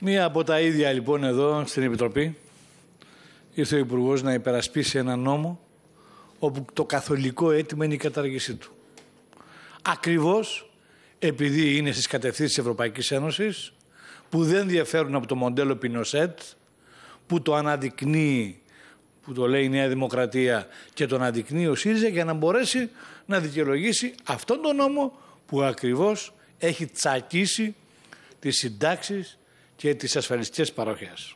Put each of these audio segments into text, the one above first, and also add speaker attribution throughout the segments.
Speaker 1: Μία από τα ίδια λοιπόν εδώ στην Επιτροπή ήρθε ο Υπουργός να υπερασπίσει ένα νόμο όπου το καθολικό αίτημα είναι η κατάργησή του. Ακριβώς επειδή είναι στις κατευθύνσεις της Ευρωπαϊκής Ένωσης που δεν διαφέρουν από το μοντέλο Πινοσέτ που το αναδεικνύει που το λέει η Νέα Δημοκρατία και τον αναδεικνύει ο ΣΥΡΙΖΑ για να μπορέσει να δικαιολογήσει αυτόν τον νόμο που ακριβώς έχει τσακίσει τις συντάξεις και τις ασφαλιστικές παροχές.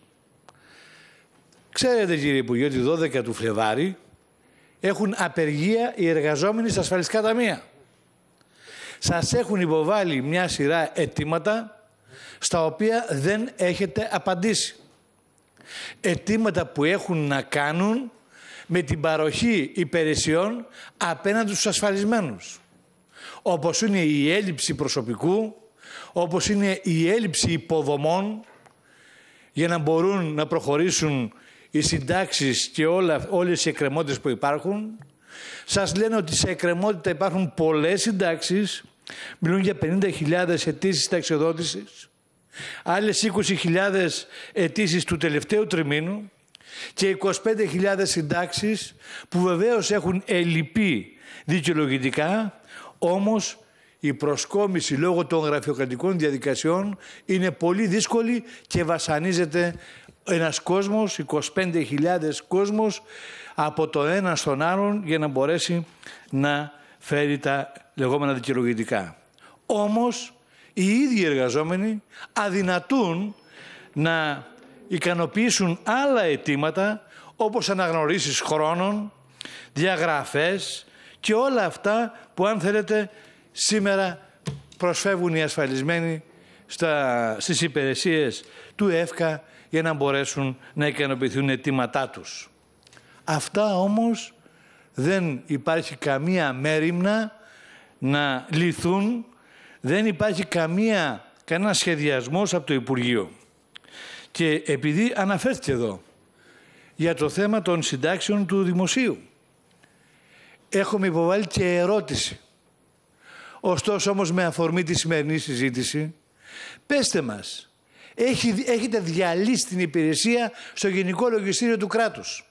Speaker 1: Ξέρετε κύριε Υπουργέ ότι 12 του Φλεβάρι έχουν απεργία οι εργαζόμενοι στα ασφαλιστικά ταμεία. Σας έχουν υποβάλει μια σειρά αιτήματα στα οποία δεν έχετε απαντήσει. Αιτήματα που έχουν να κάνουν με την παροχή υπηρεσιών απέναντι στους ασφαλισμένους. Όπως είναι η έλλειψη προσωπικού, όπως είναι η έλλειψη υποδομών για να μπορούν να προχωρήσουν οι συντάξεις και όλα, όλες οι εκκρεμότητες που υπάρχουν. Σας λένε ότι σε εκκρεμότητα υπάρχουν πολλές συντάξεις, μιλούν για 50.000 αιτήσεις ταξιοδότησης, άλλες 20.000 αιτήσεις του τελευταίου τριμήνου και 25.000 συντάξεις που βεβαίως έχουν ελλειπεί δικαιολογητικά, όμως η προσκόμιση λόγω των γραφειοκρατικών διαδικασιών είναι πολύ δύσκολη και βασανίζεται ένας κόσμος, 25.000 κόσμος από το ένα στον άλλον για να μπορέσει να φέρει τα λεγόμενα δικαιολογητικά. Όμως οι ίδιοι εργαζόμενοι αδυνατούν να ικανοποιήσουν άλλα αιτήματα όπως αναγνωρίσεις χρόνων, διαγραφές και όλα αυτά που αν θέλετε Σήμερα προσφεύγουν οι ασφαλισμένοι στα, στις υπηρεσίες του ΕΦΚΑ για να μπορέσουν να ικανοποιηθούν αιτήματά τους. Αυτά όμως δεν υπάρχει καμία μέρημνα να λυθούν, δεν υπάρχει καμία, κανένα σχεδιασμός από το Υπουργείο. Και επειδή αναφέρθηκε εδώ για το θέμα των συντάξεων του Δημοσίου, έχουμε υποβάλει και ερώτηση Ωστόσο όμως με αφορμή τη σημερινή συζήτηση, πέστε μας, έχετε διαλύσει την υπηρεσία στο Γενικό Λογιστήριο του κράτους.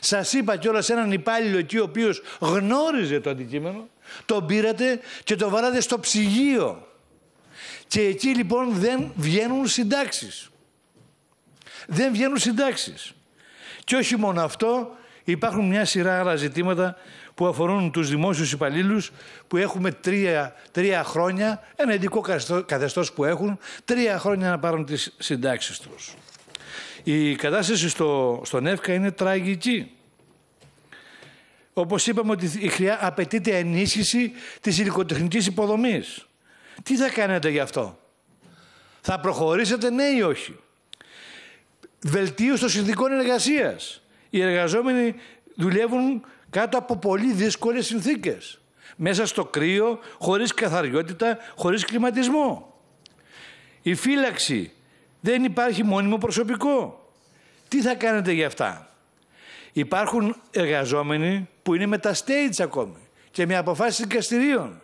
Speaker 1: Σας είπα κιόλας έναν υπάλληλο εκεί ο οποίος γνώριζε το αντικείμενο, τον πήρατε και το βάλατε στο ψυγείο. Και εκεί λοιπόν δεν βγαίνουν συντάξεις. Δεν βγαίνουν συντάξεις. Και όχι μόνο αυτό, Υπάρχουν μια σειρά άλλα ζητήματα που αφορούν τους δημόσιους υπαλλήλους που έχουμε τρία, τρία χρόνια, ένα ειδικό καθεστώς που έχουν, τρία χρόνια να πάρουν τις συντάξεις τους. Η κατάσταση στο, στον ΕΦΚΑ είναι τραγική. Όπως είπαμε ότι χρειά, απαιτείται ενίσχυση της υλικοτεχνικής υποδομής. Τι θα κάνετε γι' αυτό. Θα προχωρήσετε ναι ή όχι. Βελτίωση των συνδικών εργασίας οι εργαζόμενοι δουλεύουν κάτω από πολύ δύσκολες συνθήκες. Μέσα στο κρύο, χωρίς καθαριότητα, χωρίς κλιματισμό. Η φύλαξη δεν υπάρχει μόνιμο προσωπικό. Τι θα κάνετε για αυτά. Υπάρχουν εργαζόμενοι που είναι με τα stage ακόμη και με αποφάσεις δικαστηριων δικαστηρίων.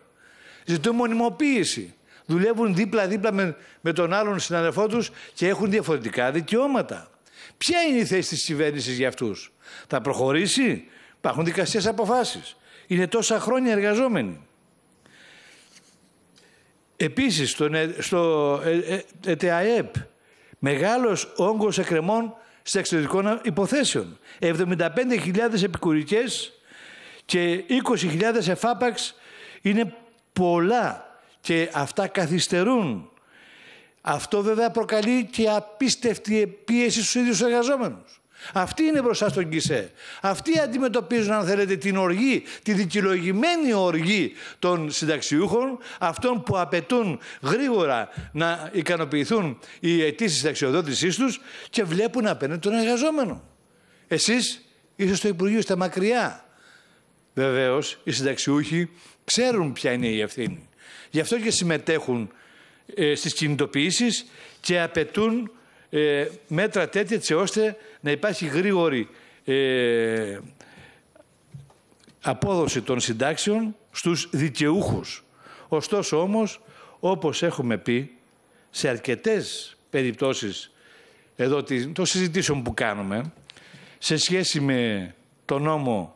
Speaker 1: Ζητούν μονιμοποίηση. Δουλεύουν δίπλα-δίπλα με, με τον άλλον συναδελφό τους και έχουν διαφορετικά δικαιώματα. Ποια είναι η θέση της κυβέρνησης για αυτούς, Θα προχωρήσει, Υπάρχουν δικαστικές αποφάσεις. Είναι τόσα χρόνια εργαζόμενοι. Επίσης, ε- στο, στο ε- ε- ΕΤΑΕΠ, μεγάλος όγκος εκκρεμών σε εξωτερικών υποθέσεων. 75.000 επικουρικές και 20.000 εφάπαξ είναι πολλά και αυτά καθυστερούν αυτό βέβαια προκαλεί και απίστευτη πίεση στους ίδιους εργαζόμενους. Αυτοί είναι μπροστά στον ΚΙΣΕ. Αυτοί αντιμετωπίζουν, αν θέλετε, την οργή, τη δικαιολογημένη οργή των συνταξιούχων, αυτών που απαιτούν γρήγορα να ικανοποιηθούν οι αιτήσεις συνταξιοδότησής τους και βλέπουν απέναντι τον εργαζόμενο. Εσείς, είστε στο Υπουργείο, είστε μακριά. Βεβαίως, οι συνταξιούχοι ξέρουν ποια είναι η ευθύνη. Γι' αυτό και συμμετέχουν ε, στις κινητοποιήσεις και απαιτούν ε, μέτρα τέτοια ώστε να υπάρχει γρήγορη ε, απόδοση των συντάξεων στους δικαιούχους. Ωστόσο όμως, όπως έχουμε πει, σε αρκετές περιπτώσεις εδώ των συζητήσεων που κάνουμε, σε σχέση με τον νόμο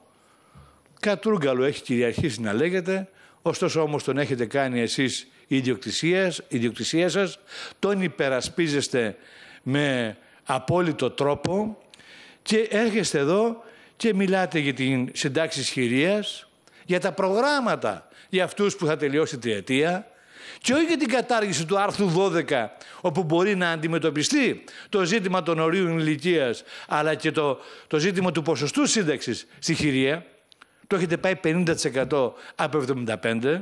Speaker 1: Κατρούγκαλο έχει κυριαρχήσει να λέγεται, ωστόσο όμως τον έχετε κάνει εσείς ιδιοκτησίας, ιδιοκτησία σας, τον υπερασπίζεστε με απόλυτο τρόπο και έρχεστε εδώ και μιλάτε για την συντάξη χειρίας, για τα προγράμματα για αυτούς που θα τελειώσει τη αιτία και όχι για την κατάργηση του άρθρου 12 όπου μπορεί να αντιμετωπιστεί το ζήτημα των ορίων ηλικίας, αλλά και το, το ζήτημα του ποσοστού σύνταξης στη χειρία. Το έχετε πάει 50% από 75%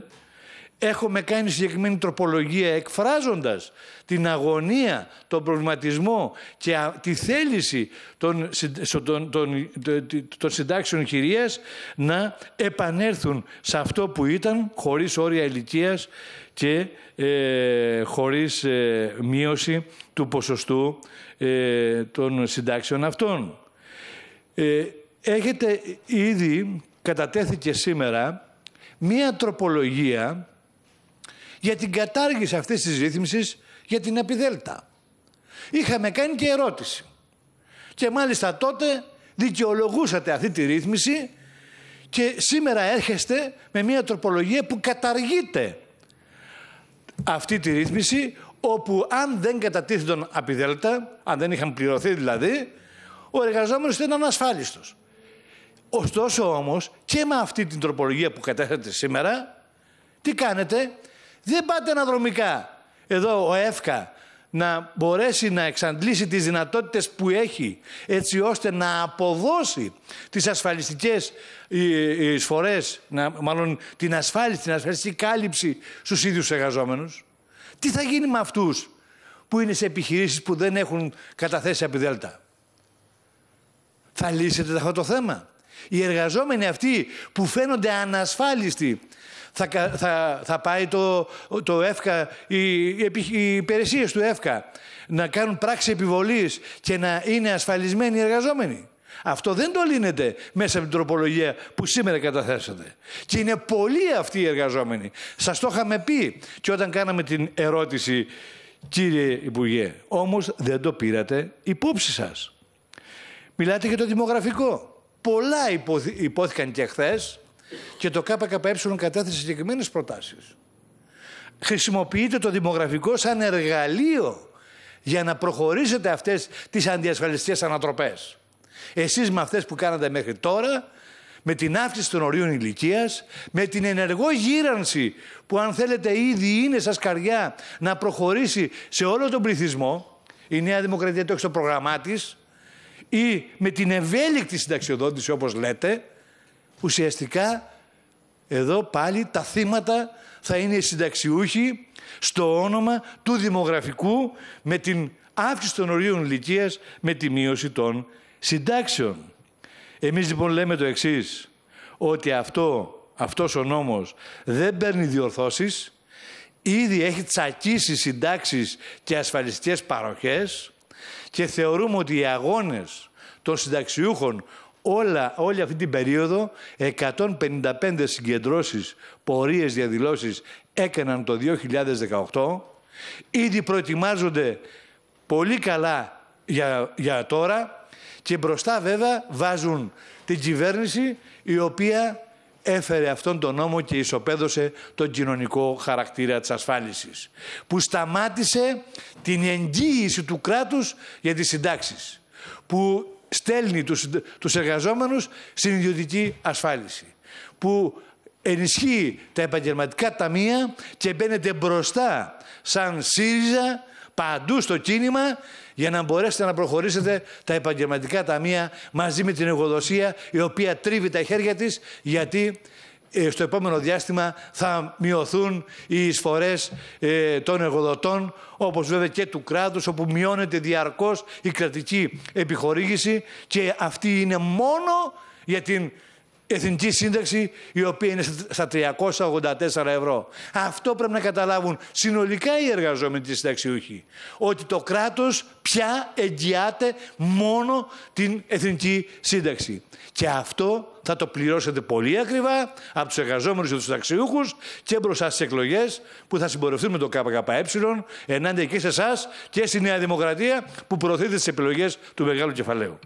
Speaker 1: Έχουμε κάνει συγκεκριμένη τροπολογία εκφράζοντας την αγωνία, τον προβληματισμό και τη θέληση των, συντάξεων χειρίας να επανέλθουν σε αυτό που ήταν χωρίς όρια ηλικίας και ε, χωρίς ε, μείωση του ποσοστού ε, των συντάξεων αυτών. Ε, έχετε ήδη, κατατέθηκε σήμερα, μία τροπολογία για την κατάργηση αυτής της ρύθμισης για την επιδέλτα. Είχαμε κάνει και ερώτηση. Και μάλιστα τότε δικαιολογούσατε αυτή τη ρύθμιση και σήμερα έρχεστε με μια τροπολογία που καταργείται αυτή τη ρύθμιση όπου αν δεν κατατίθενταν απειδέλτα, αν δεν είχαν πληρωθεί δηλαδή, ο εργαζόμενος ήταν ανασφάλιστος. Ωστόσο όμως και με αυτή την τροπολογία που κατέθετε σήμερα, τι κάνετε, δεν πάτε αναδρομικά. Εδώ ο ΕΦΚΑ να μπορέσει να εξαντλήσει τις δυνατότητες που έχει έτσι ώστε να αποδώσει τις ασφαλιστικές ε, ε, εισφορές, να, μάλλον την ασφάλιση, την ασφαλιστική κάλυψη στους ίδιους εργαζόμενους. Τι θα γίνει με αυτούς που είναι σε επιχειρήσεις που δεν έχουν καταθέσει ΔΕΛΤΑ. Θα λύσετε αυτό το θέμα. Οι εργαζόμενοι αυτοί που φαίνονται ανασφάλιστοι θα, θα, θα πάει το, το ΕΦΚΑ, οι, οι υπηρεσίες του ΕΦΚΑ να κάνουν πράξη επιβολής και να είναι ασφαλισμένοι οι εργαζόμενοι. Αυτό δεν το λύνεται μέσα από την τροπολογία που σήμερα καταθέσατε. Και είναι πολλοί αυτοί οι εργαζόμενοι. Σας το είχαμε πει και όταν κάναμε την ερώτηση, κύριε Υπουργέ. Όμως δεν το πήρατε υπόψη σας. Μιλάτε για το δημογραφικό. Πολλά υπόθηκαν και χθες και το ΚΚΕ κατέθεσε συγκεκριμένες προτάσεις. Χρησιμοποιείτε το δημογραφικό σαν εργαλείο για να προχωρήσετε αυτές τις αντιασφαλιστικές ανατροπές. Εσείς με αυτές που κάνατε μέχρι τώρα, με την αύξηση των ορίων ηλικίας, με την ενεργό γύρανση που αν θέλετε ήδη είναι σας καρδιά να προχωρήσει σε όλο τον πληθυσμό, η Νέα Δημοκρατία το έχει στο πρόγραμμά της, ή με την ευέλικτη συνταξιοδότηση όπως λέτε, Ουσιαστικά εδώ πάλι τα θύματα θα είναι οι συνταξιούχοι στο όνομα του δημογραφικού με την αύξηση των ορίων ηλικίας με τη μείωση των συντάξεων. Εμείς λοιπόν λέμε το εξής, ότι αυτό, αυτός ο νόμος δεν παίρνει διορθώσεις, ήδη έχει τσακίσει συντάξεις και ασφαλιστικές παροχές και θεωρούμε ότι οι αγώνες των συνταξιούχων όλα, όλη αυτή την περίοδο 155 συγκεντρώσεις, πορείες, διαδηλώσεις έκαναν το 2018. Ήδη προετοιμάζονται πολύ καλά για, τώρα και μπροστά βέβαια βάζουν την κυβέρνηση η οποία έφερε αυτόν τον νόμο και ισοπαίδωσε τον κοινωνικό χαρακτήρα της ασφάλισης που σταμάτησε την εγγύηση του κράτους για τις συντάξεις στέλνει τους, τους εργαζόμενους στην ιδιωτική ασφάλιση που ενισχύει τα επαγγελματικά ταμεία και μπαίνετε μπροστά σαν ΣΥΡΙΖΑ παντού στο κίνημα για να μπορέσετε να προχωρήσετε τα επαγγελματικά ταμεία μαζί με την εγωδοσία, η οποία τρίβει τα χέρια της γιατί ε, στο επόμενο διάστημα θα μειωθούν οι εισφορές ε, των εργοδοτών, όπως βέβαια και του κράτους, όπου μειώνεται διαρκώς η κρατική επιχορήγηση και αυτή είναι μόνο για την εθνική σύνταξη, η οποία είναι στα 384 ευρώ. Αυτό πρέπει να καταλάβουν συνολικά οι εργαζόμενοι της συνταξιούχοι, ότι το κράτος πια εγγυάται μόνο την εθνική σύνταξη. Και αυτό θα το πληρώσετε πολύ ακριβά από τους εργαζόμενους και τους ταξιούχους και μπροστά στις εκλογές που θα συμπορευτούν με το ΚΚΕ ενάντια και σε εσάς και στη Νέα Δημοκρατία που προωθείτε τις επιλογές του μεγάλου κεφαλαίου.